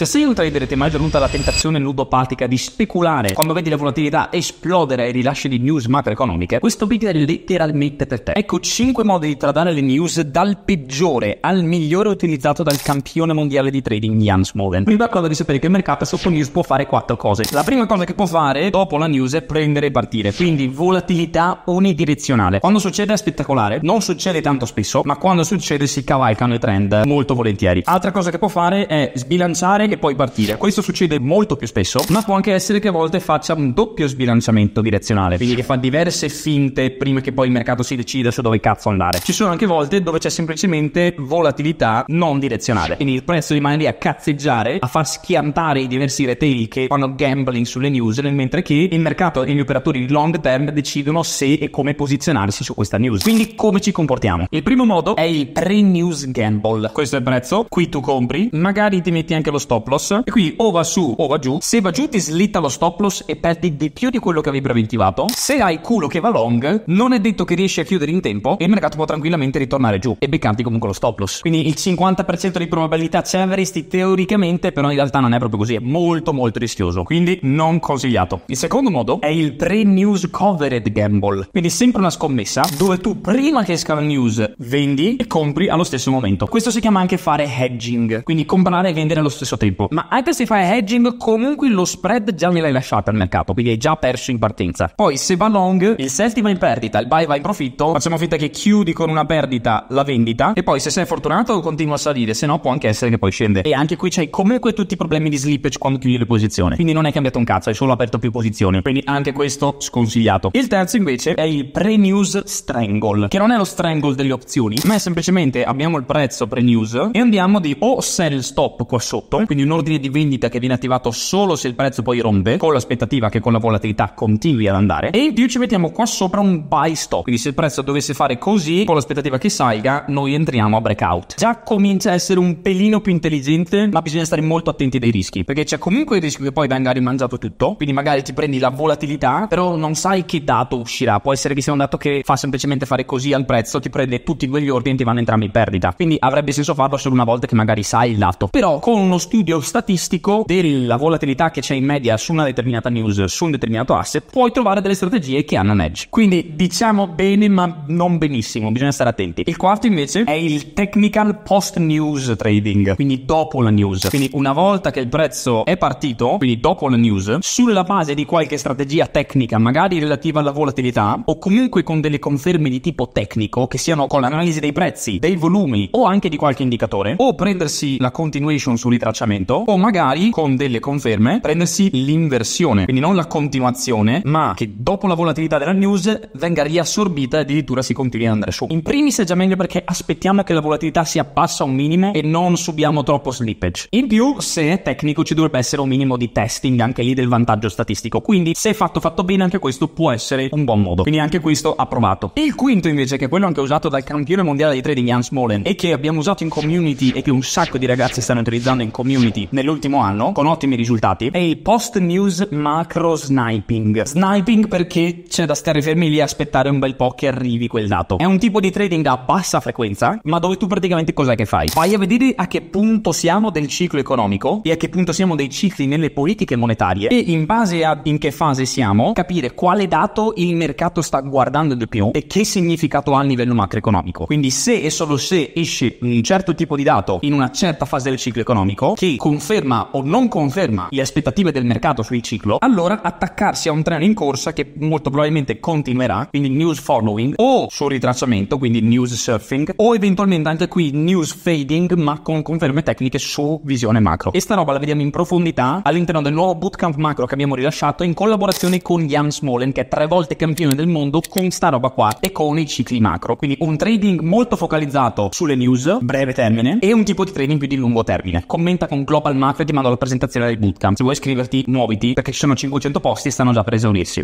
Se sei un trader e ti è mai venuta la tentazione ludopatica di speculare quando vedi la volatilità esplodere e rilasci di news macroeconomiche, questo video è letteralmente per te. Ecco 5 modi di tradare le news dal peggiore al migliore utilizzato dal campione mondiale di trading Jan Smoven. Prima cosa di sapere che il mercato sotto news può fare 4 cose. La prima cosa che può fare dopo la news è prendere e partire, quindi volatilità unidirezionale. Quando succede è spettacolare, non succede tanto spesso, ma quando succede si cavalcano i trend molto volentieri. Altra cosa che può fare è sbilanciare e poi partire. Questo succede molto più spesso, ma può anche essere che a volte faccia un doppio sbilanciamento direzionale, quindi che fa diverse finte prima che poi il mercato si decida su dove cazzo andare. Ci sono anche volte dove c'è semplicemente volatilità non direzionale, quindi il prezzo rimane lì a cazzeggiare, a far schiantare i diversi retail che fanno gambling sulle news, mentre che il mercato e gli operatori long term decidono se e come posizionarsi su questa news. Quindi come ci comportiamo? Il primo modo è il pre-news gamble. Questo è il prezzo, qui tu compri, magari ti metti anche lo stop stop loss e qui o va su o va giù se va giù ti slitta lo stop loss e perdi di più di quello che avevi preventivato se hai culo che va long non è detto che riesci a chiudere in tempo e il mercato può tranquillamente ritornare giù e beccarti comunque lo stop loss quindi il 50% di probabilità ce l'avresti teoricamente però in realtà non è proprio così è molto molto rischioso quindi non consigliato il secondo modo è il pre-news covered gamble quindi sempre una scommessa dove tu prima che esca la news vendi e compri allo stesso momento questo si chiama anche fare hedging quindi comprare e vendere allo stesso tempo. Ma anche se fai hedging, comunque lo spread già me l'hai lasciato al mercato, quindi hai già perso in partenza. Poi se va long, il sell va in perdita, il buy va in profitto, facciamo finta che chiudi con una perdita la vendita e poi se sei fortunato continua a salire, se no può anche essere che poi scende. E anche qui c'hai comunque tutti i problemi di slippage quando chiudi le posizioni. Quindi non è cambiato un cazzo, hai solo aperto più posizioni. Quindi anche questo sconsigliato. Il terzo invece è il pre-news strangle, che non è lo strangle delle opzioni, ma è semplicemente abbiamo il prezzo pre-news e andiamo di o sell stop qua sotto quindi un ordine di vendita che viene attivato solo se il prezzo poi rompe, con l'aspettativa che con la volatilità continui ad andare, e in più ci mettiamo qua sopra un buy stop, quindi se il prezzo dovesse fare così, con l'aspettativa che salga, noi entriamo a breakout. Già comincia a essere un pelino più intelligente, ma bisogna stare molto attenti dei rischi, perché c'è comunque il rischio che poi venga rimangiato tutto, quindi magari ti prendi la volatilità, però non sai che dato uscirà, può essere che sia un dato che fa semplicemente fare così al prezzo, ti prende tutti quegli ordini e ti vanno entrambi in perdita, quindi avrebbe senso farlo solo una volta che magari sai il dato, però con uno studio studio statistico della volatilità che c'è in media su una determinata news, su un determinato asset, puoi trovare delle strategie che hanno un edge. Quindi diciamo bene, ma non benissimo, bisogna stare attenti. Il quarto invece è il technical post news trading, quindi dopo la news. Quindi una volta che il prezzo è partito, quindi dopo la news, sulla base di qualche strategia tecnica, magari relativa alla volatilità, o comunque con delle conferme di tipo tecnico, che siano con l'analisi dei prezzi, dei volumi o anche di qualche indicatore, o prendersi la continuation sul ritracciamento bilanciamento o magari con delle conferme prendersi l'inversione, quindi non la continuazione, ma che dopo la volatilità della news venga riassorbita e addirittura si continui ad andare su. In primis è già meglio perché aspettiamo che la volatilità si passa a un minimo e non subiamo troppo slippage. In più, se è tecnico, ci dovrebbe essere un minimo di testing anche lì del vantaggio statistico. Quindi, se fatto fatto bene, anche questo può essere un buon modo. Quindi anche questo approvato. Il quinto invece, che è quello anche usato dal campione mondiale di trading Jan Smolen e che abbiamo usato in community e che un sacco di ragazzi stanno utilizzando in community Unity nell'ultimo anno con ottimi risultati è il post news macro sniping. Sniping perché c'è da stare fermi lì e aspettare un bel po' che arrivi quel dato. È un tipo di trading a bassa frequenza, ma dove tu praticamente cos'è che fai? Vai a vedere a che punto siamo del ciclo economico e a che punto siamo dei cicli nelle politiche monetarie e in base a in che fase siamo capire quale dato il mercato sta guardando di più e che significato ha a livello macroeconomico. Quindi se e solo se esce un certo tipo di dato in una certa fase del ciclo economico che conferma o non conferma le aspettative del mercato sul ciclo, allora attaccarsi a un treno in corsa che molto probabilmente continuerà, quindi news following o sul ritracciamento, quindi news surfing, o eventualmente anche qui news fading ma con conferme tecniche su visione macro. E sta roba la vediamo in profondità all'interno del nuovo bootcamp macro che abbiamo rilasciato in collaborazione con Jan Smolen che è tre volte campione del mondo con sta roba qua e con i cicli macro. Quindi un trading molto focalizzato sulle news, breve termine, e un tipo di trading più di lungo termine. Commenta con un global marketing, ma alla presentazione del bootcamp. Se vuoi iscriverti, muoviti perché ci sono 500 posti e stanno già per esaurirsi.